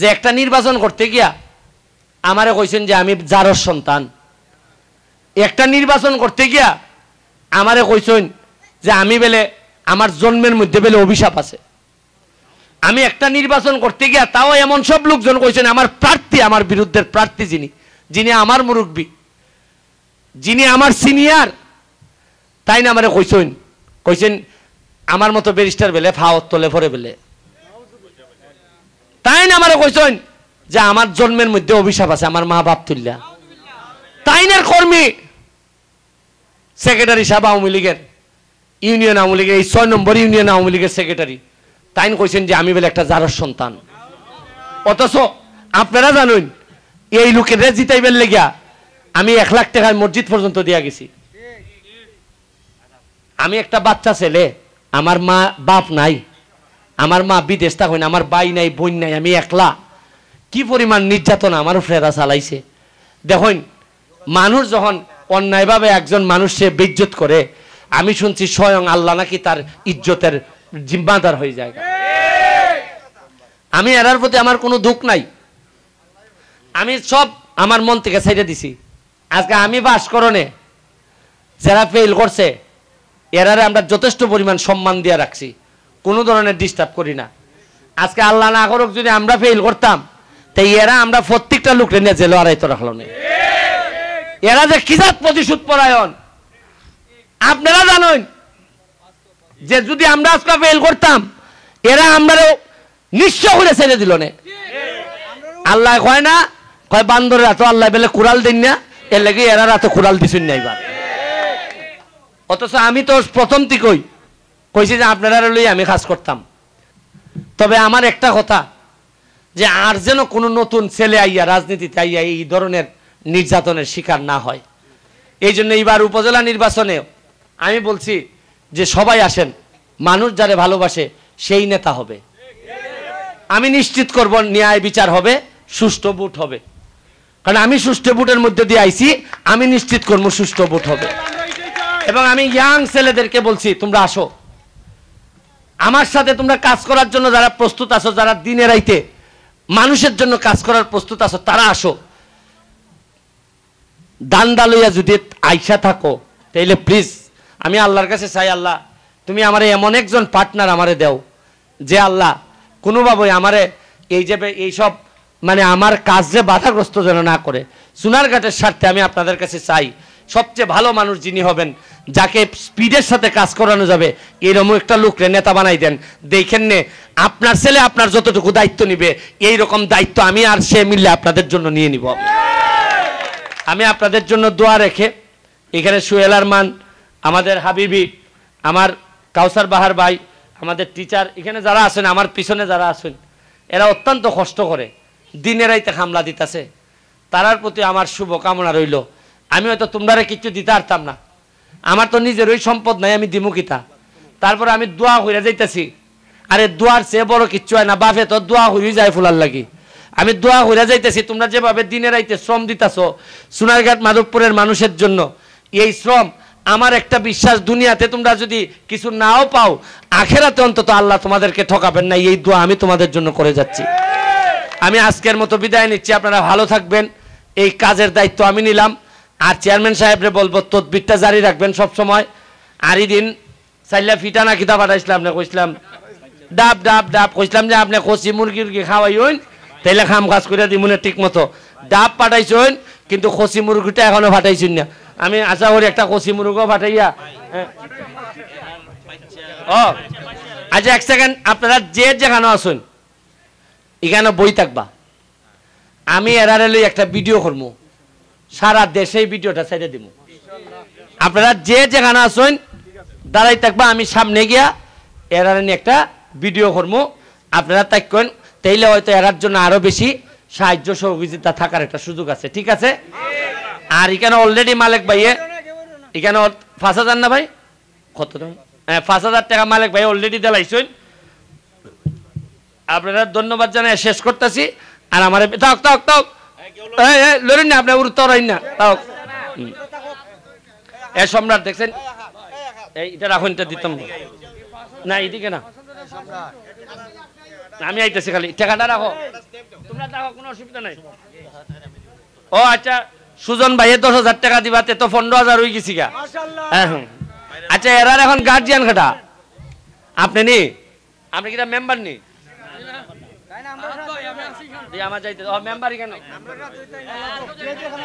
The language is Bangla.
যে একটা নির্বাচন করতে গিয়া আমারে কইছেন যে আমি জারর সন্তান একটা নির্বাচন করতে গিয়া আমারে কইছেন যে আমি বেলে আমার জন্মের মধ্যে বেলে অভিশাপ আছে আমি একটা নির্বাচন করতে গিয়া তাও এমন সব লোকজন কইছেন আমার প্রার্থী আমার বিরুদ্ধে প্রার্থী যিনি যিনি আমার মুরব্বী যিনি আমার সিনিয়র তাই না আমারে কইছেন কইছেন আমার মতো ব্যারিস্টার বেলে ফাওয়ার তোলে ভরে বেলে তাই না আমার কইছেন যে আমার জন্মের মধ্যে অভিশাপ আছে আমার মা বাপ তুল্লা না কর্মী সেক্রেটারি সাহেব আওয়ামী লীগের ইউনিয়ন আওয়ামী লীগের এই ছয় নম্বর ইউনিয়ন আওয়ামী লীগের সেক্রেটারি তাইন কইছেন যে আমি বলে একটা জারর সন্তান অথচ আপনারা জানেন এই লোকের জিতাইবেন লেগিয়া আমি এক লাখ টাকার মসজিদ পর্যন্ত দিয়া গেছি আমি একটা বাচ্চা ছেলে আমার মা বাপ নাই আমার মা বিদেশ থাকেন আমার বাই নাই বোন নাই আমি একলা কি পরিমাণ নির্যাতন আমারও ফেরা চালাইছে দেখুন মানুষ যখন অন্যায়ভাবে একজন মানুষে বিজ্জত করে আমি শুনছি স্বয়ং আল্লাহ নাকি তার ইজ্জতের জিম্মাদার হয়ে যায় আমি এরার প্রতি আমার কোনো দুঃখ নাই আমি সব আমার মন থেকে ছেড়ে দিছি আজকে আমি বাস করণে যারা ফেল করছে এরারে আমরা যথেষ্ট পরিমাণ সম্মান দিয়ে রাখছি কোনো ধরনের ডিস্টার্ব করি না আজকে আল্লাহ না করুক যদি আমরা ফেল করতাম তাই এরা আমরা প্রত্যেকটা লোকরে নিয়ে জেলে আড়াইতে রাখলো না এরা যে কিজাত প্রতিশোধ পরায়ণ আপনারা জানেন যে যদি আমরা আজকে ফেল করতাম এরা আমরা নিঃস্ব করে ছেড়ে দিল না আল্লাহ কয় না কয় বান্দর তো আল্লাহ বেলে কুড়াল দিন না এর লাগে এরা রাতে কুড়াল দিছেন না এবার অথচ আমি তো প্রথম থেকেই কইছে যে আপনারা লই আমি কাজ করতাম তবে আমার একটা কথা যে আর যেন কোনো নতুন ছেলে আইয়া রাজনীতিতে আইয়া এই ধরনের নির্যাতনের শিকার না হয় এই জন্য এইবার উপজেলা নির্বাচনে আমি বলছি যে সবাই আসেন মানুষ যারে ভালোবাসে সেই নেতা হবে আমি নিশ্চিত করব ন্যায় বিচার হবে সুষ্ঠু ভোট হবে কারণ আমি সুষ্ঠু ভোটের মধ্যে দিয়ে আইছি আমি নিশ্চিত করবো সুষ্ঠু ভোট হবে এবং আমি ইয়াং ছেলেদেরকে বলছি তোমরা আসো আমার সাথে তোমরা কাজ করার জন্য যারা প্রস্তুত আছো যারা দিনে রাইতে মানুষের জন্য কাজ করার প্রস্তুত আছো তারা আসো দান লইয়া যদি আইসা থাকো তাইলে প্লিজ আমি আল্লাহর কাছে চাই আল্লাহ তুমি আমারে এমন একজন পার্টনার আমারে দেও যে আল্লাহ কোনোভাবেই আমারে এই যে এইসব মানে আমার কাজ যে বাধাগ্রস্ত যেন না করে সোনার ঘাটের স্বার্থে আমি আপনাদের কাছে চাই সবচেয়ে ভালো মানুষ যিনি হবেন যাকে স্পিডের সাথে কাজ করানো যাবে এরকম একটা লোকরে নেতা বানাই দেন দেখেন নে আপনার ছেলে আপনার যতটুকু দায়িত্ব নিবে এই রকম দায়িত্ব আমি আর সে মিললে আপনাদের জন্য নিয়ে নিব আমি আপনাদের জন্য দোয়া রেখে এখানে সুহেল মান আমাদের হাবিবি আমার কাউসার বাহার ভাই আমাদের টিচার এখানে যারা আছেন আমার পিছনে যারা আছেন এরা অত্যন্ত কষ্ট করে দিনের আইতে হামলা দিতেছে তারার প্রতি আমার শুভকামনা রইল আমি হয়তো তোমরা কিচ্ছু দিতে পারতাম না আমার তো নিজের ওই সম্পদ নাই আমি দিমু কিতা তারপরে আমি দোয়া হইয়া যাইতেছি আরে দোয়ার চেয়ে বড় কিচ্ছু হয় না বাফে তো দোয়া হইয়া যায় ফুলার লাগি আমি দোয়া হইয়া যাইতেছি তোমরা যেভাবে দিনে রাইতে শ্রম দিতাছ সোনারঘাট মাধবপুরের মানুষের জন্য এই শ্রম আমার একটা বিশ্বাস দুনিয়াতে তোমরা যদি কিছু নাও পাও আখেরাতে অন্তত আল্লাহ তোমাদেরকে ঠকাবেন না এই দোয়া আমি তোমাদের জন্য করে যাচ্ছি আমি আজকের মতো বিদায় নিচ্ছি আপনারা ভালো থাকবেন এই কাজের দায়িত্ব আমি নিলাম আর চেয়ারম্যান সাহেবরে বলবো তদবিরটা জারি রাখবেন সব সময় আর দিন চাইলা ফিটা না কিতা পাঠাইছিলাম না কইসলাম ডাব ডাব ডাব কইসলাম যে আপনি কচি মুরগি উর্গি হইন তাইলে খাম কাজ করে দিমুনে ঠিক মতো ডাব পাঠাইছেন কিন্তু কচি মুরগিটা এখনো পাঠাইছেন না আমি আশা করি একটা কচি মুরগিও পাঠাইয়া হ্যাঁ। ও আচ্ছা এক সেকেন্ড আপনারা যে যেখানে আসুন এখানে বই থাকবা আমি এরারে লই একটা ভিডিও করবো সারা দেশে ভিডিওটা ছেড়ে দিব আপনারা যে যেখানে আছেন দাঁড়াই থাকবা আমি সামনে গিয়া এরা একটা ভিডিও করবো আপনারা থাকেন তাইলে হয়তো এরার জন্য আরও বেশি সাহায্য সহযোগিতা থাকার একটা সুযোগ আছে ঠিক আছে আর এখানে অলরেডি মালিক ভাইয়ে এখানে পাঁচ হাজার না ভাই কত হ্যাঁ পাঁচ হাজার টাকা মালিক ভাই অলরেডি দেলাইছেন আপনারা ধন্যবাদ জানাই শেষ করতেছি আর আমার তক তক থাক লড়েন না আপনার উত্তরাইন না তাও এ সম্রাট দেখছেন এইটা রাখুন এটা দিতাম না এদিকে না আমি আইতেছি খালি টাকাটা রাখো তোমরা দেখো কোনো অসুবিধা নাই ও আচ্ছা সুজন ভাইয়ের দশ হাজার টাকা দিবা তে তো পনেরো হাজার হয়ে গেছি গা হ্যাঁ, আচ্ছা এরার এখন গার্জিয়ান খাটা আপনি নি আপনি কিটা মেম্বার নি আমার যাইতে মেম্বারই কেন